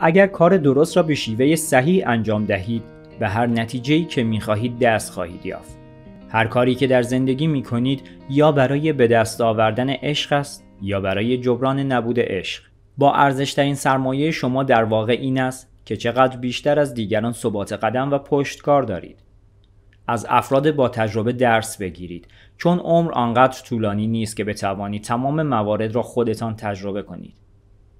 اگر کار درست را به شیوه صحیح انجام دهید به هر نتیجه‌ای که خواهید دست خواهید یافت. هر کاری که در زندگی می کنید یا برای به دست آوردن عشق است یا برای جبران نبود عشق. با ارزشترین سرمایه شما در واقع این است که چقدر بیشتر از دیگران ثبات قدم و پشتکار دارید. از افراد با تجربه درس بگیرید چون عمر آنقدر طولانی نیست که بتوانید تمام موارد را خودتان تجربه کنید.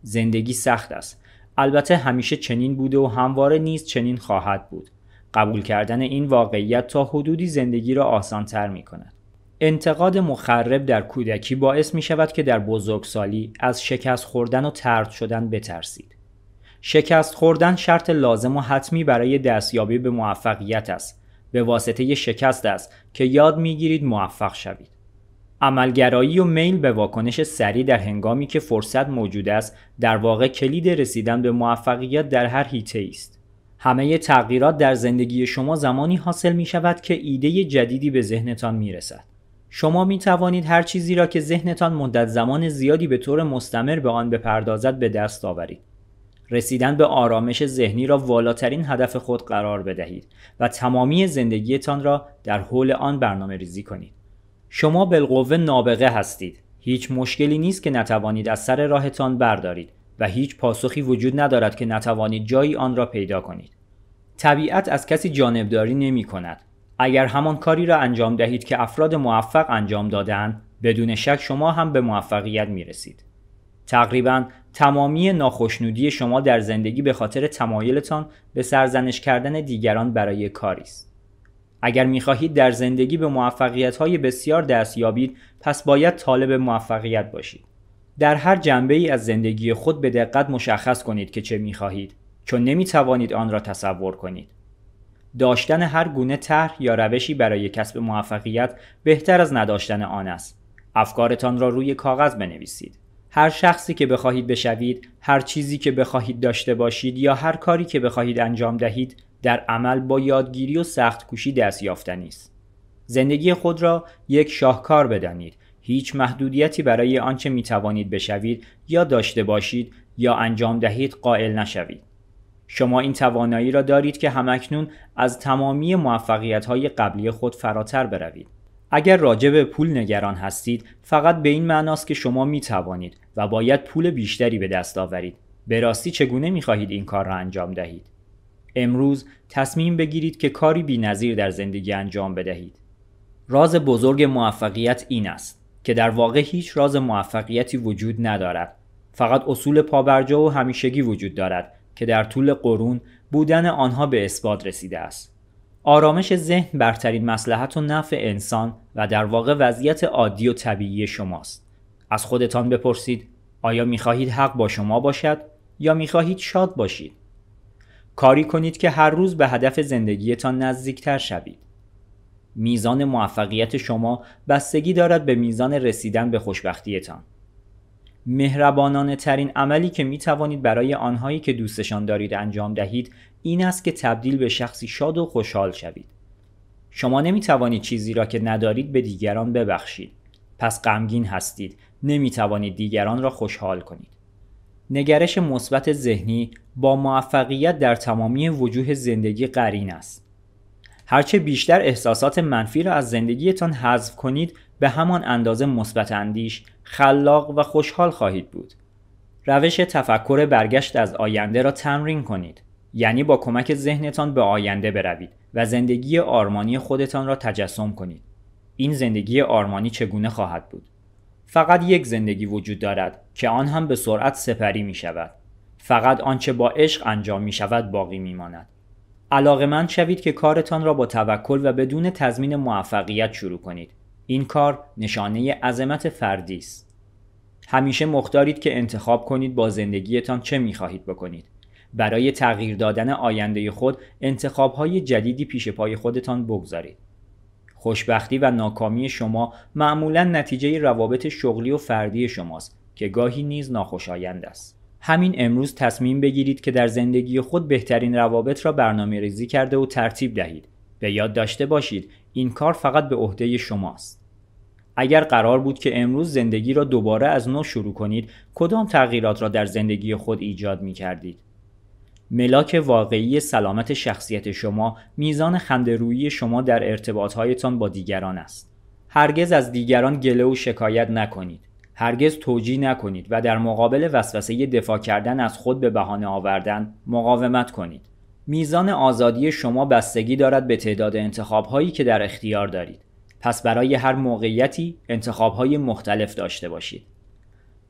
زندگی سخت است البته همیشه چنین بوده و همواره نیز چنین خواهد بود قبول کردن این واقعیت تا حدودی زندگی را تر می کند. انتقاد مخرب در کودکی باعث می شود که در بزرگسالی از شکست خوردن و ترد شدن بترسید. شکست خوردن شرط لازم و حتمی برای دستیابی به موفقیت است. به واسطه شکست است که یاد می گیرید موفق شوید. عملگرایی و میل به واکنش سریع در هنگامی که فرصت موجود است در واقع کلید رسیدن به موفقیت در هر هیته است. همه تغییرات در زندگی شما زمانی حاصل می شود که ایده جدیدی به ذهنتان می رسد. شما می توانید هر چیزی را که ذهنتان مدت زمان زیادی به طور مستمر به آن بپردازد به دست آورید. رسیدن به آرامش ذهنی را والاترین هدف خود قرار بدهید و تمامی زندگیتان را در حول آن برنامه ریزی کنید. شما بالقوه نابغه هستید. هیچ مشکلی نیست که نتوانید از سر راهتان بردارید و هیچ پاسخی وجود ندارد که نتوانید جایی آن را پیدا کنید. طبیعت از کسی جانبداری نمی کند. اگر همان کاری را انجام دهید که افراد موفق انجام دادن بدون شک شما هم به موفقیت می رسید. تقریبا تمامی ناخشنودی شما در زندگی به خاطر تمایلتان به سرزنش کردن دیگران برای کاری است. اگر میخواهید در زندگی به موفقیت های بسیار دست یابید پس باید طالب موفقیت باشید. در هر جنبه ای از زندگی خود به دقت مشخص کنید که چه میخواهید چون نمی توانید آن را تصور کنید. داشتن هر گونه طرح یا روشی برای کسب موفقیت بهتر از نداشتن آن است. افکارتان را روی کاغذ بنویسید. هر شخصی که بخواهید بشوید، هر چیزی که بخواهید داشته باشید یا هر کاری که بخواهید انجام دهید در عمل با یادگیری و سخت کوشی دست یافتنی است. زندگی خود را یک شاهکار بدانید. هیچ محدودیتی برای آنچه می توانید بشوید یا داشته باشید یا انجام دهید قائل نشوید. شما این توانایی را دارید که همکنون از تمامی موفقیت های قبلی خود فراتر بروید. اگر راجب به پول نگران هستید فقط به این معناست که شما می توانید و باید پول بیشتری به دست آورید. به راستی چگونه می خواهید این کار را انجام دهید؟ امروز تصمیم بگیرید که کاری نظیر در زندگی انجام بدهید. راز بزرگ موفقیت این است که در واقع هیچ راز موفقیتی وجود ندارد. فقط اصول پابرجا و همیشگی وجود دارد که در طول قرون بودن آنها به اثبات رسیده است. آرامش ذهن برترین مسلحت و نفع انسان و در واقع وضعیت عادی و طبیعی شماست. از خودتان بپرسید آیا میخواهید حق با شما باشد یا میخواهید شاد باشید؟ کاری کنید که هر روز به هدف زندگیتان نزدیکتر شوید. میزان موفقیت شما بستگی دارد به میزان رسیدن به خوشبختیتان. مهربانانه ترین عملی که می توانید برای آنهایی که دوستشان دارید انجام دهید این است که تبدیل به شخصی شاد و خوشحال شوید. شما نمی توانید چیزی را که ندارید به دیگران ببخشید. پس غمگین هستید. نمی توانید دیگران را خوشحال کنید. نگرش مثبت ذهنی با موفقیت در تمامی وجوه زندگی قرین است. هرچه بیشتر احساسات منفی را از زندگیتان حذف کنید به همان اندازه مثبت اندیش، خلاق و خوشحال خواهید بود. روش تفکر برگشت از آینده را تمرین کنید. یعنی با کمک ذهنتان به آینده بروید و زندگی آرمانی خودتان را تجسم کنید. این زندگی آرمانی چگونه خواهد بود؟ فقط یک زندگی وجود دارد که آن هم به سرعت سپری می شود. فقط آنچه با عشق انجام می شود باقی می ماند. علاقه من شوید که کارتان را با توکل و بدون تضمین موفقیت شروع کنید. این کار نشانه عظمت فردی است. همیشه مختارید که انتخاب کنید با زندگیتان چه می خواهید بکنید. برای تغییر دادن آینده خود انتخاب های جدیدی پیش پای خودتان بگذارید. خوشبختی و ناکامی شما معمولا نتیجه روابط شغلی و فردی شماست که گاهی نیز ناخوشایند است. همین امروز تصمیم بگیرید که در زندگی خود بهترین روابط را برنامه ریزی کرده و ترتیب دهید. به یاد داشته باشید این کار فقط به عهده شماست. اگر قرار بود که امروز زندگی را دوباره از نو شروع کنید، کدام تغییرات را در زندگی خود ایجاد می کردید؟ ملاک واقعی سلامت شخصیت شما میزان خندرویی شما در ارتباطهایتان با دیگران است. هرگز از دیگران گله و شکایت نکنید. هرگز توجیه نکنید و در مقابل وسوسه دفاع کردن از خود به بهانه آوردن مقاومت کنید. میزان آزادی شما بستگی دارد به تعداد انتخاب هایی که در اختیار دارید. پس برای هر موقعیتی انتخاب های مختلف داشته باشید.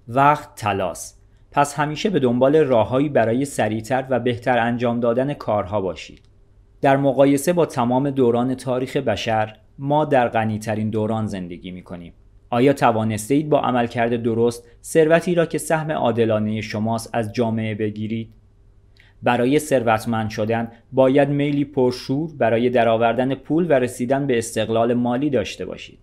وقت تلاس پس همیشه به دنبال راههایی برای سریعتر و بهتر انجام دادن کارها باشید. در مقایسه با تمام دوران تاریخ بشر، ما در غنیترین دوران زندگی می کنیم. آیا توانسته اید با عملکرد درست ثروتی را که سهم عادلانه شماست از جامعه بگیرید؟ برای ثروتمند شدن باید میلی پرشور برای درآوردن پول و رسیدن به استقلال مالی داشته باشید.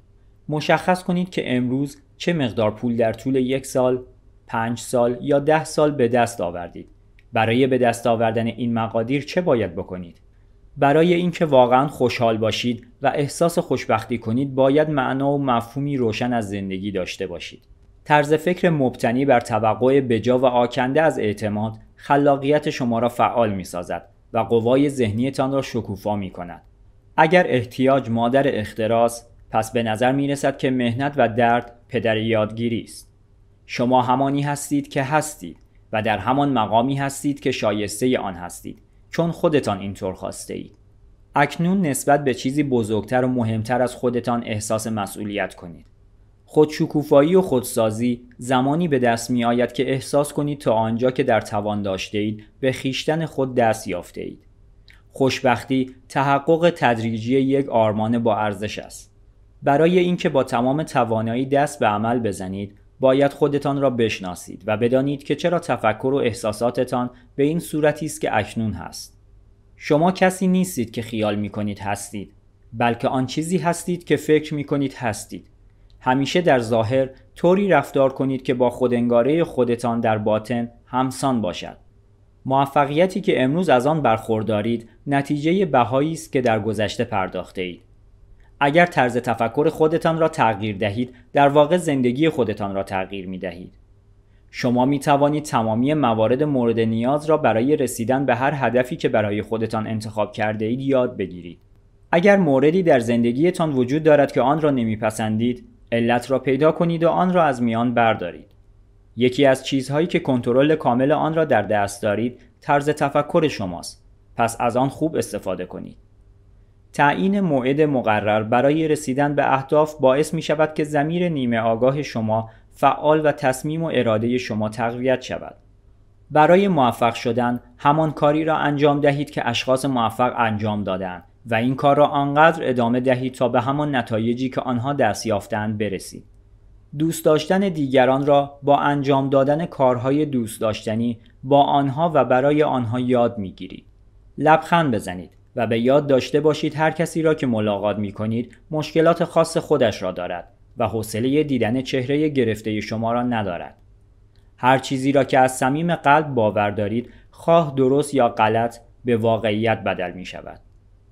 مشخص کنید که امروز چه مقدار پول در طول یک سال پنج سال یا ده سال به دست آوردید برای به دست آوردن این مقادیر چه باید بکنید برای اینکه واقعا خوشحال باشید و احساس خوشبختی کنید باید معنا و مفهومی روشن از زندگی داشته باشید طرز فکر مبتنی بر توقع بجا و آکنده از اعتماد خلاقیت شما را فعال می سازد و قوای ذهنیتان را شکوفا می کند. اگر احتیاج مادر اختراس پس به نظر می رسد که مهنت و درد پدر یادگیری است. شما همانی هستید که هستید و در همان مقامی هستید که شایسته آن هستید چون خودتان اینطور خواسته اید. اکنون نسبت به چیزی بزرگتر و مهمتر از خودتان احساس مسئولیت کنید. خودشکوفایی و خودسازی زمانی به دست می آید که احساس کنید تا آنجا که در توان داشته اید به خیشتن خود دست یافته اید. خوشبختی تحقق تدریجی یک آرمان با ارزش است. برای اینکه با تمام توانایی دست به عمل بزنید باید خودتان را بشناسید و بدانید که چرا تفکر و احساساتتان به این صورتی است که اکنون هست. شما کسی نیستید که خیال می کنید هستید، بلکه آن چیزی هستید که فکر می کنید هستید. همیشه در ظاهر طوری رفتار کنید که با خودنگاره خودتان در باطن همسان باشد. موفقیتی که امروز از آن برخوردارید نتیجه بهایی است که در گذشته پرداخته اید. اگر طرز تفکر خودتان را تغییر دهید در واقع زندگی خودتان را تغییر می دهید. شما می توانید تمامی موارد مورد نیاز را برای رسیدن به هر هدفی که برای خودتان انتخاب کرده اید یاد بگیرید. اگر موردی در زندگیتان وجود دارد که آن را نمیپسندید، علت را پیدا کنید و آن را از میان بردارید. یکی از چیزهایی که کنترل کامل آن را در دست دارید، طرز تفکر شماست. پس از آن خوب استفاده کنید. تعیین موعد مقرر برای رسیدن به اهداف باعث می شود که زمیر نیمه آگاه شما فعال و تصمیم و اراده شما تقویت شود. برای موفق شدن همان کاری را انجام دهید که اشخاص موفق انجام دادن و این کار را آنقدر ادامه دهید تا به همان نتایجی که آنها دست یافتند برسید. دوست داشتن دیگران را با انجام دادن کارهای دوست داشتنی با آنها و برای آنها یاد میگیرید. لبخند بزنید. و به یاد داشته باشید هر کسی را که ملاقات می کنید مشکلات خاص خودش را دارد و حوصله دیدن چهره گرفته شما را ندارد. هر چیزی را که از صمیم قلب باور دارید خواه درست یا غلط به واقعیت بدل می شود.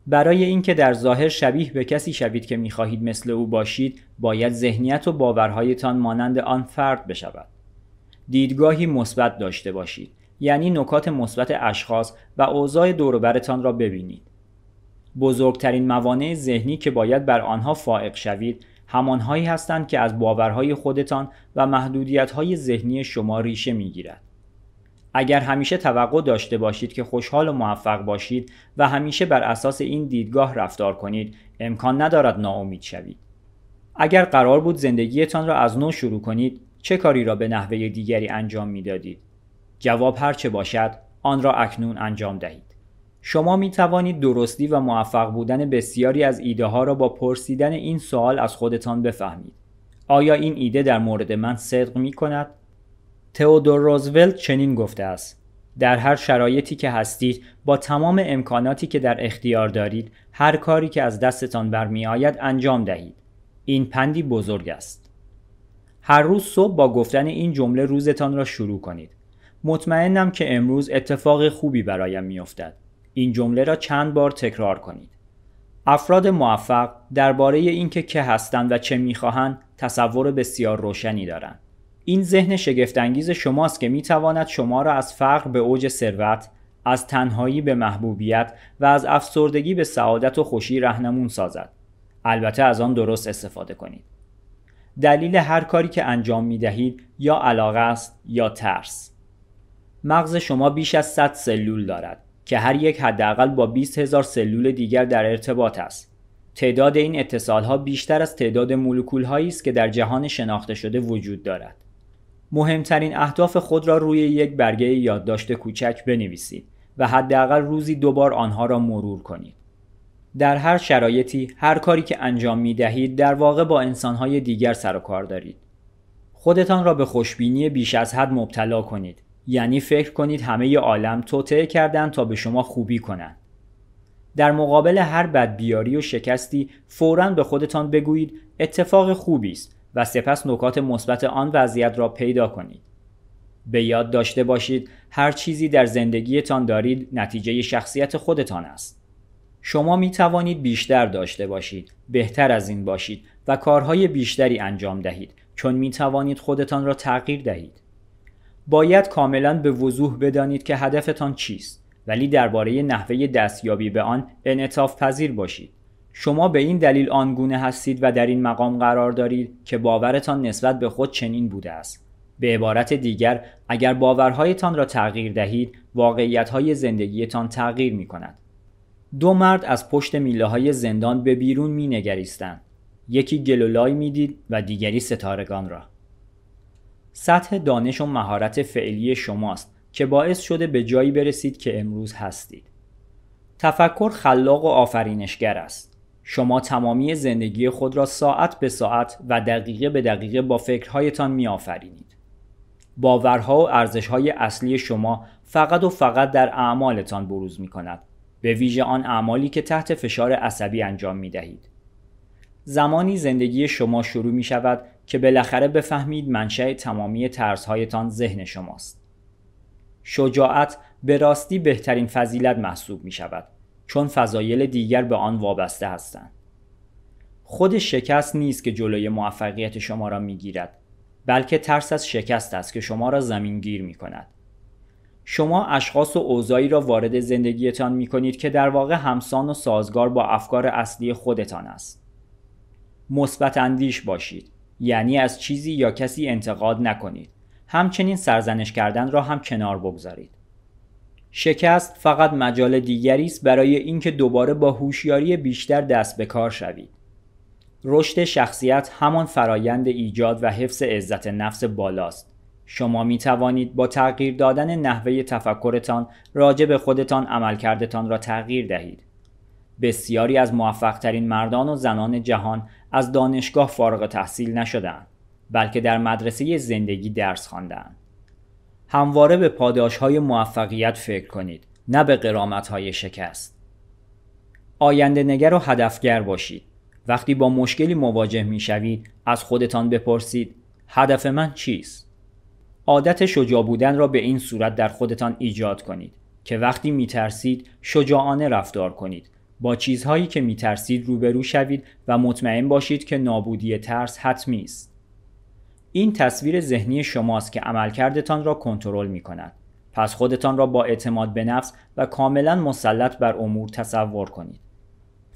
برای اینکه در ظاهر شبیه به کسی شوید که میخواهید مثل او باشید باید ذهنیت و باورهایتان مانند آن فرد بشود دیدگاهی مثبت داشته باشید یعنی نکات مثبت اشخاص و اوضاع دوربرتان را ببینید بزرگترین موانع ذهنی که باید بر آنها فائق شوید همانهایی هستند که از باورهای خودتان و محدودیتهای ذهنی شما ریشه میگیرد اگر همیشه توقع داشته باشید که خوشحال و موفق باشید و همیشه بر اساس این دیدگاه رفتار کنید امکان ندارد ناامید شوید اگر قرار بود زندگیتان را از نو شروع کنید چه کاری را به نحوه دیگری انجام میدادید جواب هرچه باشد آن را اکنون انجام دهید شما می توانید درستی و موفق بودن بسیاری از ایده ها را با پرسیدن این سوال از خودتان بفهمید. آیا این ایده در مورد من صدق می کند؟ تئودور روزولت چنین گفته است: در هر شرایطی که هستید، با تمام امکاناتی که در اختیار دارید، هر کاری که از دستتان برمیآید انجام دهید. این پندی بزرگ است. هر روز صبح با گفتن این جمله روزتان را شروع کنید. مطمئنم که امروز اتفاق خوبی برایم میافتد. این جمله را چند بار تکرار کنید. افراد موفق درباره اینکه که هستند و چه میخواهند تصور بسیار روشنی دارند. این ذهن شگفتانگیز شماست که میتواند شما را از فقر به اوج ثروت، از تنهایی به محبوبیت و از افسردگی به سعادت و خوشی رهنمون سازد. البته از آن درست استفاده کنید. دلیل هر کاری که انجام می دهید یا علاقه است یا ترس. مغز شما بیش از 100 سلول دارد که هر یک حداقل با 20 هزار سلول دیگر در ارتباط است. تعداد این ها بیشتر از تعداد مولکول هایی است که در جهان شناخته شده وجود دارد. مهمترین اهداف خود را روی یک برگه یادداشت کوچک بنویسید و حداقل روزی دوبار آنها را مرور کنید. در هر شرایطی هر کاری که انجام می دهید در واقع با انسانهای دیگر سر و کار دارید. خودتان را به خوشبینی بیش از حد مبتلا کنید یعنی فکر کنید همه ی عالم توطعه کردن تا به شما خوبی کنند. در مقابل هر بدبیاری و شکستی فوراً به خودتان بگویید اتفاق خوبی است و سپس نکات مثبت آن وضعیت را پیدا کنید. به یاد داشته باشید هر چیزی در زندگیتان دارید نتیجه شخصیت خودتان است. شما می توانید بیشتر داشته باشید، بهتر از این باشید و کارهای بیشتری انجام دهید چون می توانید خودتان را تغییر دهید. باید کاملا به وضوح بدانید که هدفتان چیست ولی درباره نحوه دستیابی به آن انعطاف پذیر باشید شما به این دلیل آنگونه هستید و در این مقام قرار دارید که باورتان نسبت به خود چنین بوده است به عبارت دیگر اگر باورهایتان را تغییر دهید واقعیتهای زندگیتان تغییر می کند دو مرد از پشت میله های زندان به بیرون می یکی یکی گلولای میدید و دیگری ستارگان را سطح دانش و مهارت فعلی شماست که باعث شده به جایی برسید که امروز هستید. تفکر خلاق و آفرینشگر است. شما تمامی زندگی خود را ساعت به ساعت و دقیقه به دقیقه با فکرهایتان می آفرینید. باورها و ارزشهای اصلی شما فقط و فقط در اعمالتان بروز می کند. به ویژه آن اعمالی که تحت فشار عصبی انجام می دهید. زمانی زندگی شما شروع می شود که بالاخره بفهمید منشأ تمامی ترسهایتان ذهن شماست. شجاعت به راستی بهترین فضیلت محسوب می شود چون فضایل دیگر به آن وابسته هستند. خود شکست نیست که جلوی موفقیت شما را می گیرد بلکه ترس از شکست است که شما را زمین گیر می کند. شما اشخاص و اوضاعی را وارد زندگیتان می کنید که در واقع همسان و سازگار با افکار اصلی خودتان است. مثبت اندیش باشید یعنی از چیزی یا کسی انتقاد نکنید همچنین سرزنش کردن را هم کنار بگذارید شکست فقط مجال دیگری است برای اینکه دوباره با هوشیاری بیشتر دست به کار شوید رشد شخصیت همان فرایند ایجاد و حفظ عزت نفس بالاست شما می توانید با تغییر دادن نحوه تفکرتان راجع به خودتان عملکردتان را تغییر دهید بسیاری از موفقترین مردان و زنان جهان از دانشگاه فارغ تحصیل نشدند بلکه در مدرسه زندگی درس خواندند همواره به پاداش های موفقیت فکر کنید نه به قرامت های شکست آینده نگر و هدفگر باشید وقتی با مشکلی مواجه می شوید از خودتان بپرسید هدف من چیست؟ عادت شجاع بودن را به این صورت در خودتان ایجاد کنید که وقتی می ترسید شجاعانه رفتار کنید با چیزهایی که میترسید روبرو شوید و مطمئن باشید که نابودی ترس حتمی است. این تصویر ذهنی شماست که عملکردتان را کنترل می کند. پس خودتان را با اعتماد به نفس و کاملا مسلط بر امور تصور کنید.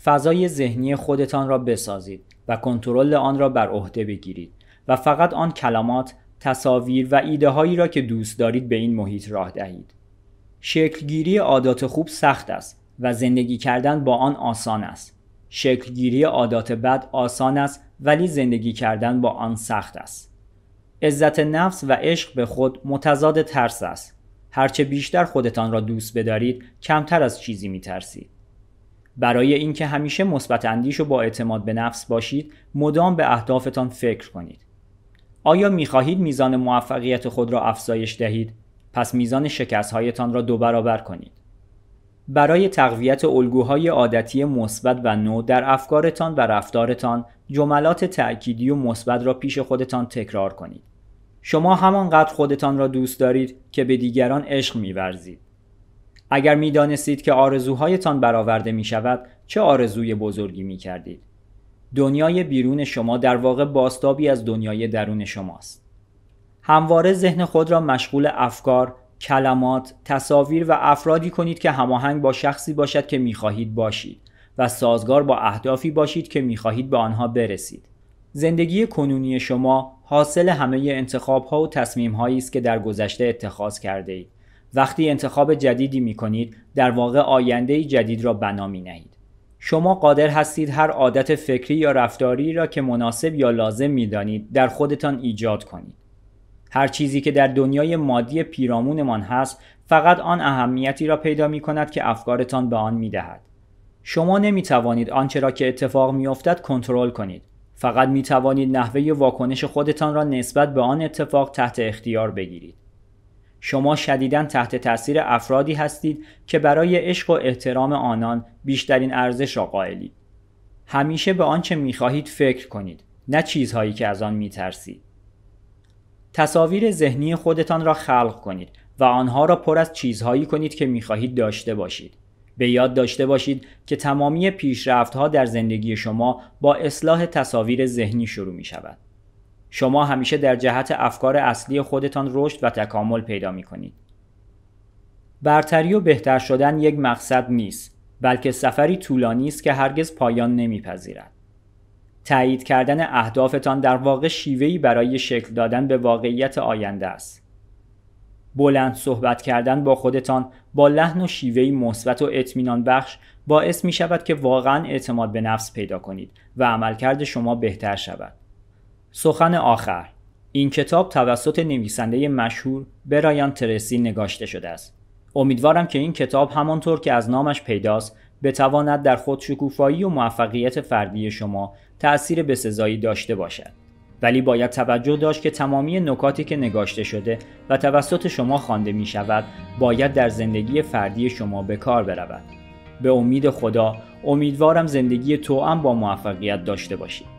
فضای ذهنی خودتان را بسازید و کنترل آن را بر عهده بگیرید و فقط آن کلمات، تصاویر و ایده هایی را که دوست دارید به این محیط راه دهید. شکلگیری عادات خوب سخت است و زندگی کردن با آن آسان است. شکلگیری عادات بد آسان است ولی زندگی کردن با آن سخت است. عزت نفس و عشق به خود متضاد ترس است. هرچه بیشتر خودتان را دوست بدارید کمتر از چیزی می ترسید. برای اینکه همیشه مثبت اندیش و با اعتماد به نفس باشید مدام به اهدافتان فکر کنید. آیا می خواهید میزان موفقیت خود را افزایش دهید؟ پس میزان شکست هایتان را دو برابر کنید. برای تقویت الگوهای عادتی مثبت و نو در افکارتان و رفتارتان جملات تأکیدی و مثبت را پیش خودتان تکرار کنید. شما همانقدر خودتان را دوست دارید که به دیگران عشق میورزید. اگر میدانستید که آرزوهایتان برآورده می شود چه آرزوی بزرگی می کردید؟ دنیای بیرون شما در واقع باستابی از دنیای درون شماست. همواره ذهن خود را مشغول افکار، کلمات، تصاویر و افرادی کنید که هماهنگ با شخصی باشد که میخواهید باشید و سازگار با اهدافی باشید که میخواهید به آنها برسید. زندگی کنونی شما حاصل همه انتخاب ها و تصمیم هایی است که در گذشته اتخاذ کرده اید. وقتی انتخاب جدیدی می کنید در واقع آینده جدید را بنا می نهید. شما قادر هستید هر عادت فکری یا رفتاری را که مناسب یا لازم می دانید در خودتان ایجاد کنید. هر چیزی که در دنیای مادی پیرامونمان هست فقط آن اهمیتی را پیدا می کند که افکارتان به آن می دهد. شما نمی توانید آنچه را که اتفاق می افتد کنترل کنید. فقط می توانید نحوه واکنش خودتان را نسبت به آن اتفاق تحت اختیار بگیرید. شما شدیدا تحت تاثیر افرادی هستید که برای عشق و احترام آنان بیشترین ارزش را قائلید. همیشه به آنچه می خواهید فکر کنید نه چیزهایی که از آن می ترسید. تصاویر ذهنی خودتان را خلق کنید و آنها را پر از چیزهایی کنید که میخواهید داشته باشید. به یاد داشته باشید که تمامی پیشرفتها در زندگی شما با اصلاح تصاویر ذهنی شروع می شود. شما همیشه در جهت افکار اصلی خودتان رشد و تکامل پیدا می کنید. برتری و بهتر شدن یک مقصد نیست بلکه سفری طولانی است که هرگز پایان نمیپذیرد. تایید کردن اهدافتان در واقع شیوهی برای شکل دادن به واقعیت آینده است. بلند صحبت کردن با خودتان با لحن و شیوهی مثبت و اطمینان بخش باعث می شود که واقعا اعتماد به نفس پیدا کنید و عملکرد شما بهتر شود. سخن آخر این کتاب توسط نویسنده مشهور برایان ترسی نگاشته شده است. امیدوارم که این کتاب همانطور که از نامش پیداست بتواند در خود شکوفایی و موفقیت فردی شما تأثیر بسزایی داشته باشد. ولی باید توجه داشت که تمامی نکاتی که نگاشته شده و توسط شما خوانده می شود باید در زندگی فردی شما به کار برود. به امید خدا امیدوارم زندگی هم با موفقیت داشته باشید.